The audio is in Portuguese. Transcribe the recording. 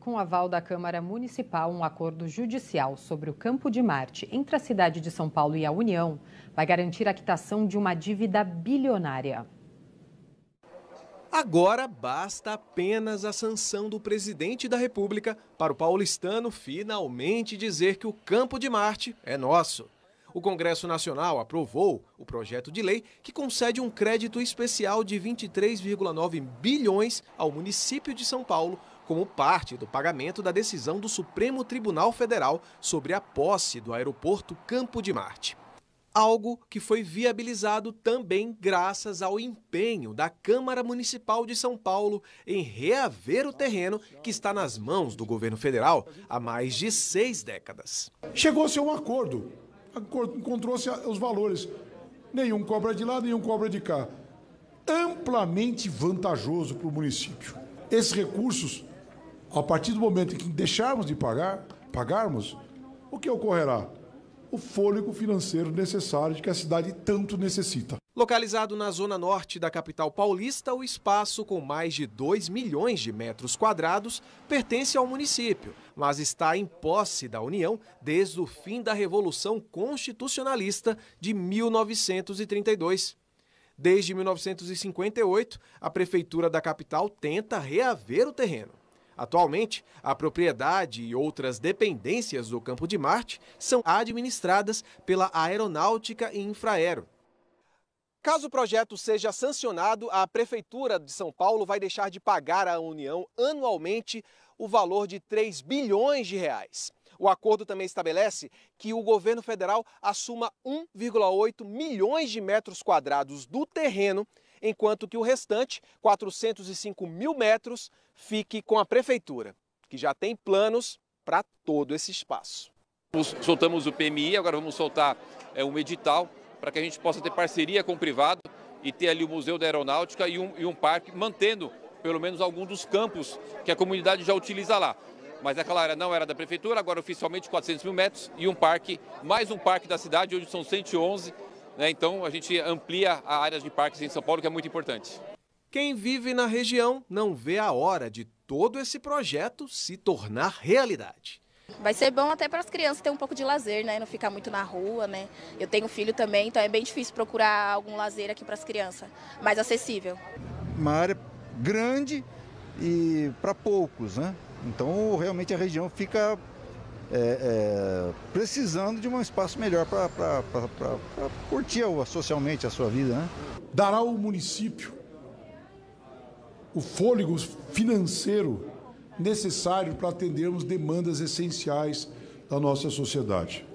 Com aval da Câmara Municipal, um acordo judicial sobre o Campo de Marte entre a cidade de São Paulo e a União vai garantir a quitação de uma dívida bilionária. Agora basta apenas a sanção do presidente da República para o paulistano finalmente dizer que o Campo de Marte é nosso. O Congresso Nacional aprovou o projeto de lei que concede um crédito especial de 23,9 bilhões ao município de São Paulo como parte do pagamento da decisão do Supremo Tribunal Federal sobre a posse do aeroporto Campo de Marte. Algo que foi viabilizado também graças ao empenho da Câmara Municipal de São Paulo em reaver o terreno que está nas mãos do governo federal há mais de seis décadas. Chegou-se a um acordo, encontrou-se os valores. Nenhum cobra de lá, nenhum cobra de cá. Amplamente vantajoso para o município. Esses recursos a partir do momento em que deixarmos de pagar, pagarmos, o que ocorrerá? O fôlego financeiro necessário que a cidade tanto necessita. Localizado na zona norte da capital paulista, o espaço com mais de 2 milhões de metros quadrados pertence ao município, mas está em posse da União desde o fim da Revolução Constitucionalista de 1932. Desde 1958, a prefeitura da capital tenta reaver o terreno. Atualmente, a propriedade e outras dependências do Campo de Marte são administradas pela Aeronáutica e Infraero. Caso o projeto seja sancionado, a Prefeitura de São Paulo vai deixar de pagar à União anualmente o valor de 3 bilhões de reais. O acordo também estabelece que o governo federal assuma 1,8 milhões de metros quadrados do terreno enquanto que o restante, 405 mil metros, fique com a Prefeitura, que já tem planos para todo esse espaço. Soltamos o PMI, agora vamos soltar é, um edital para que a gente possa ter parceria com o privado e ter ali o Museu da Aeronáutica e um, e um parque, mantendo pelo menos algum dos campos que a comunidade já utiliza lá. Mas aquela é área não era da prefeitura, agora oficialmente 400 mil metros e um parque, mais um parque da cidade, hoje são 111 né? Então a gente amplia a área de parques em São Paulo, que é muito importante. Quem vive na região não vê a hora de todo esse projeto se tornar realidade. Vai ser bom até para as crianças ter um pouco de lazer, né? Não ficar muito na rua, né? Eu tenho filho também, então é bem difícil procurar algum lazer aqui para as crianças, mais acessível. Uma área grande e para poucos, né? Então realmente a região fica é, é, precisando de um espaço melhor para curtir socialmente a sua vida. Né? Dará ao município o fôlego financeiro necessário para atendermos demandas essenciais da nossa sociedade.